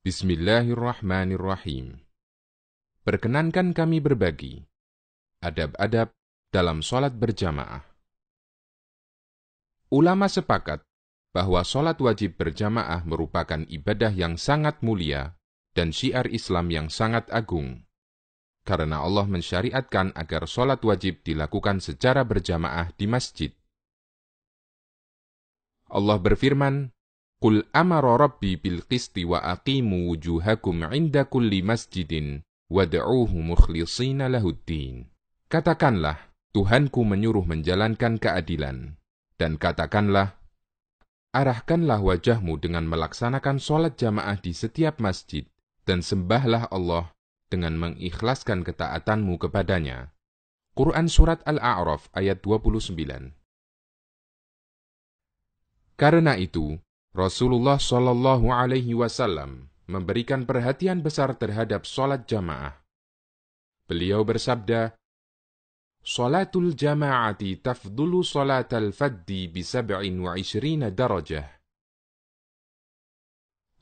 Bismillahirrahmanirrahim. Perkenankan kami berbagi adab-adab dalam sholat berjamaah. Ulama sepakat bahwa sholat wajib berjamaah merupakan ibadah yang sangat mulia dan syiar Islam yang sangat agung. Karena Allah mensyariatkan agar sholat wajib dilakukan secara berjamaah di masjid. Allah berfirman, Qul amara rabbi bil qisti wa aqimu wujuhakum inda kulli masjidin wad'uuhu mukhlishina lahuddin. Katakanlah, Tuhanku menyuruh menjalankan keadilan. Dan katakanlah, arahkanlah wajahmu dengan melaksanakan sholat jamaah di setiap masjid, dan sembahlah Allah dengan mengikhlaskan ketaatanmu kepadanya. Quran Surat Al-A'raf ayat 29 Karena itu, Rasulullah Shallallahu Alaihi Wasallam memberikan perhatian besar terhadap sholat jamaah. Beliau bersabda, Sholatul jama'ati tafdulu al faddi bi sab'in wa ishrina darajah.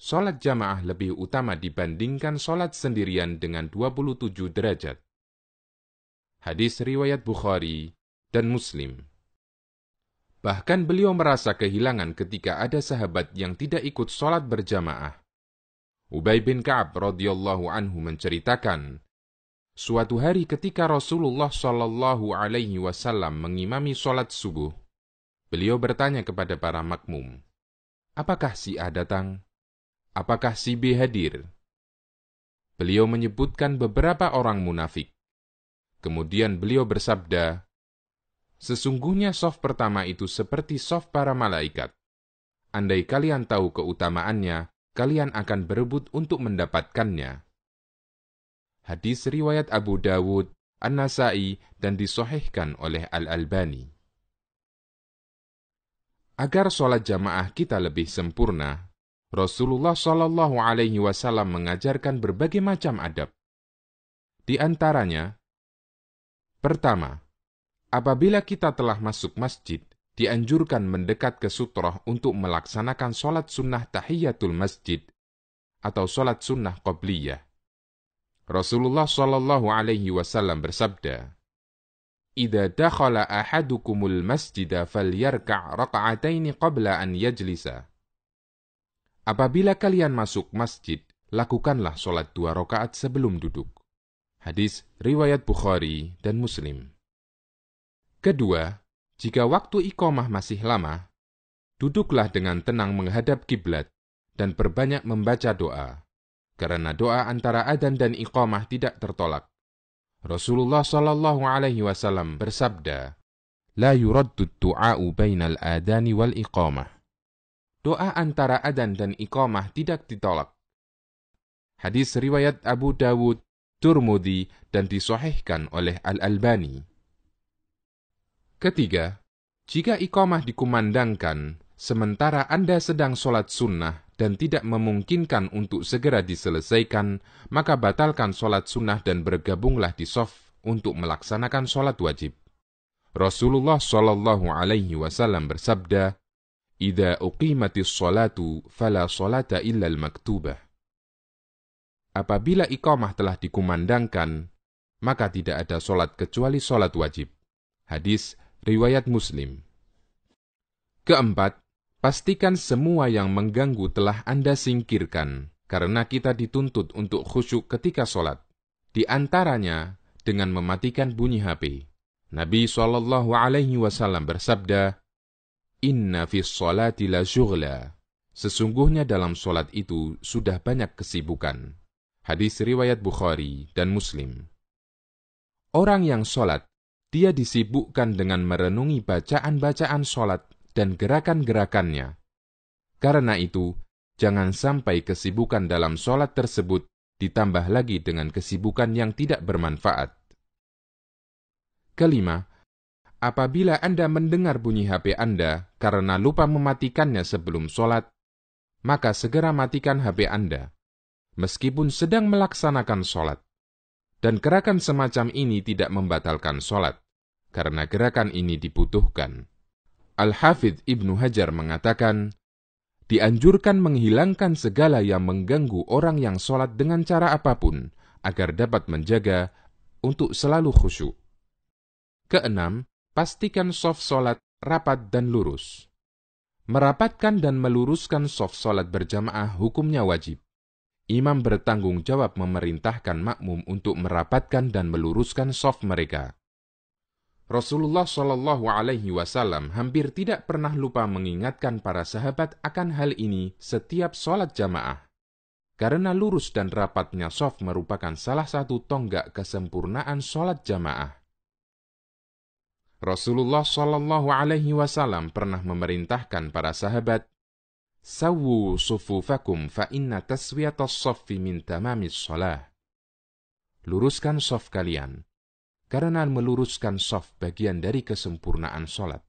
Sholat jamaah lebih utama dibandingkan sholat sendirian dengan 27 derajat. Hadis riwayat Bukhari dan Muslim. Bahkan beliau merasa kehilangan ketika ada sahabat yang tidak ikut sholat berjamaah. Ubay bin Ka'ab radhiyallahu anhu menceritakan, suatu hari ketika Rasulullah shallallahu alaihi wasallam mengimami sholat subuh, beliau bertanya kepada para makmum, apakah si A datang? Apakah si B hadir? Beliau menyebutkan beberapa orang munafik. Kemudian beliau bersabda, Sesungguhnya soft pertama itu seperti soft para malaikat. Andai kalian tahu keutamaannya, kalian akan berebut untuk mendapatkannya. Hadis riwayat Abu Dawud, An-Nasai, dan disohihkan oleh Al-Albani. Agar sholat jamaah kita lebih sempurna, Rasulullah Shallallahu Alaihi Wasallam mengajarkan berbagai macam adab. Di antaranya, pertama, Apabila kita telah masuk masjid, dianjurkan mendekat ke sutroh untuk melaksanakan sholat sunnah tahiyatul masjid atau sholat sunnah qobliyah. Rasulullah Shallallahu Alaihi Wasallam bersabda, "Ida dakhala ahadukumul masjida falyarka' raka'ataini qabla an yajlisa." Apabila kalian masuk masjid, lakukanlah sholat dua rakaat sebelum duduk. Hadis riwayat Bukhari dan Muslim. Kedua, jika waktu ikomah masih lama, duduklah dengan tenang menghadap kiblat dan berbanyak membaca doa, karena doa antara adan dan ikomah tidak tertolak. Rasulullah Shallallahu Alaihi Wasallam bersabda, لا يرد الدعاء بين الأذان والإقامة. Doa antara adan dan ikomah tidak ditolak. Hadis riwayat Abu Dawud, Turmudi, dan disahihkan oleh Al-Albani. Ketiga, jika ikomah dikumandangkan sementara Anda sedang sholat sunnah dan tidak memungkinkan untuk segera diselesaikan, maka batalkan sholat sunnah dan bergabunglah di sof untuk melaksanakan sholat wajib. Rasulullah Shallallahu Alaihi Wasallam bersabda, "Ida uqimati sholatu, fala sholata illa maktubah." Apabila ikomah telah dikumandangkan, maka tidak ada sholat kecuali sholat wajib. Hadis Riwayat Muslim Keempat, pastikan semua yang mengganggu telah Anda singkirkan, karena kita dituntut untuk khusyuk ketika sholat. Di antaranya, dengan mematikan bunyi HP. Nabi saw bersabda, Inna fi sholati la syughla. Sesungguhnya dalam sholat itu sudah banyak kesibukan. Hadis riwayat Bukhari dan Muslim. Orang yang sholat dia disibukkan dengan merenungi bacaan-bacaan sholat dan gerakan-gerakannya. Karena itu, jangan sampai kesibukan dalam sholat tersebut ditambah lagi dengan kesibukan yang tidak bermanfaat. Kelima, apabila Anda mendengar bunyi HP Anda karena lupa mematikannya sebelum sholat, maka segera matikan HP Anda, meskipun sedang melaksanakan sholat. Dan gerakan semacam ini tidak membatalkan sholat, karena gerakan ini dibutuhkan. Al-Hafidh Ibnu Hajar mengatakan, dianjurkan menghilangkan segala yang mengganggu orang yang sholat dengan cara apapun, agar dapat menjaga untuk selalu khusyuk. Keenam, pastikan soft sholat rapat dan lurus. Merapatkan dan meluruskan soft sholat berjamaah hukumnya wajib imam bertanggung jawab memerintahkan makmum untuk merapatkan dan meluruskan soft mereka. Rasulullah Shallallahu Alaihi Wasallam hampir tidak pernah lupa mengingatkan para sahabat akan hal ini setiap sholat jamaah, karena lurus dan rapatnya soft merupakan salah satu tonggak kesempurnaan sholat jamaah. Rasulullah Shallallahu Alaihi Wasallam pernah memerintahkan para sahabat Sawu sufufakum fa inna taswiyatas saffi min tamamis sholah. Luruskan saf kalian, karena meluruskan saf bagian dari kesempurnaan sholat.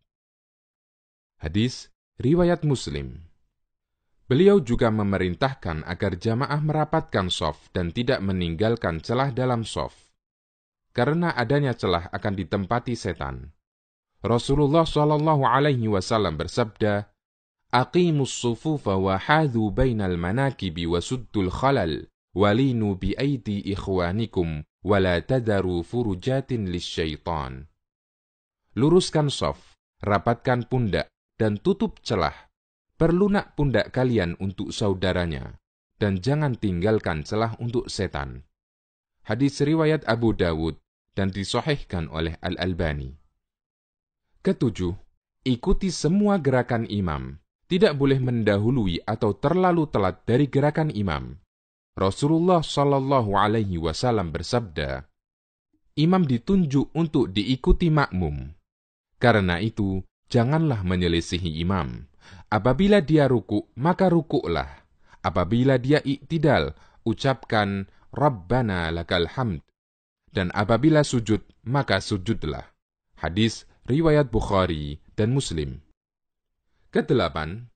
Hadis Riwayat Muslim Beliau juga memerintahkan agar jamaah merapatkan sof dan tidak meninggalkan celah dalam sof. Karena adanya celah akan ditempati setan. Rasulullah Shallallahu Alaihi Wasallam bersabda, الصفوف وحاذوا بين المناكب الخلل ولينوا بأيدي إخوانكم ولا Luruskan sof, rapatkan pundak, dan tutup celah. Perlunak pundak kalian untuk saudaranya, dan jangan tinggalkan celah untuk setan. Hadis riwayat Abu Dawud dan disohihkan oleh Al-Albani. Ketujuh, ikuti semua gerakan imam, tidak boleh mendahului atau terlalu telat dari gerakan imam. Rasulullah Shallallahu Alaihi Wasallam bersabda, imam ditunjuk untuk diikuti makmum. Karena itu, janganlah menyelisihi imam. Apabila dia ruku, maka rukuklah. Apabila dia iktidal, ucapkan Rabbana lakal hamd. Dan apabila sujud, maka sujudlah. Hadis riwayat Bukhari dan Muslim. Kedelapan,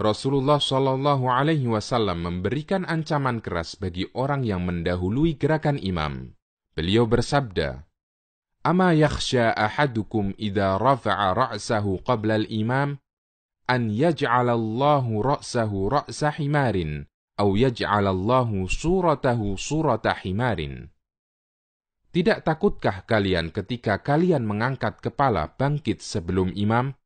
Rasulullah Shallallahu Alaihi Wasallam memberikan ancaman keras bagi orang yang mendahului gerakan imam. Beliau bersabda, "Ama yaksha ahadukum ida rafa'a ra'sahu qabla al-imam an yaj'ala Allahu ra'sahu ra'sa himarin aw yaj'ala Allahu suratahu surata himarin." Tidak takutkah kalian ketika kalian mengangkat kepala bangkit sebelum imam?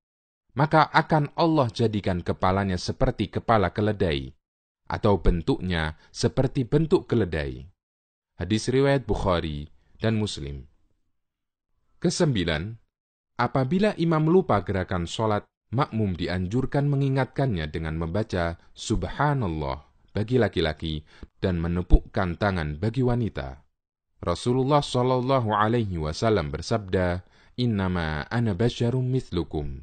maka akan Allah jadikan kepalanya seperti kepala keledai, atau bentuknya seperti bentuk keledai. Hadis riwayat Bukhari dan Muslim. Kesembilan, apabila imam lupa gerakan sholat, makmum dianjurkan mengingatkannya dengan membaca Subhanallah bagi laki-laki dan menepukkan tangan bagi wanita. Rasulullah Shallallahu Alaihi Wasallam bersabda, Innama ana basyarum mislukum.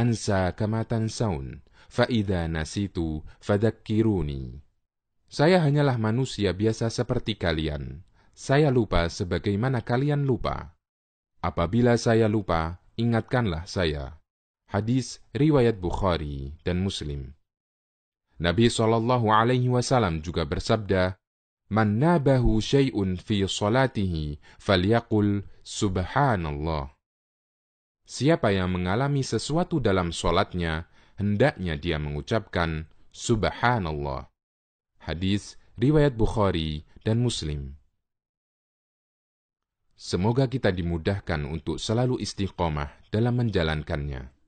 Ansa kama tansaun, faida nasitu fadakiruni. Saya hanyalah manusia biasa seperti kalian. Saya lupa sebagaimana kalian lupa. Apabila saya lupa, ingatkanlah saya. Hadis riwayat Bukhari dan Muslim. Nabi Shallallahu Alaihi Wasallam juga bersabda, "Man nabahu syai'un fi salatihi, falyakul subhanallah." Siapa yang mengalami sesuatu dalam solatnya, hendaknya dia mengucapkan Subhanallah. Hadis riwayat Bukhari dan Muslim. Semoga kita dimudahkan untuk selalu istiqomah dalam menjalankannya.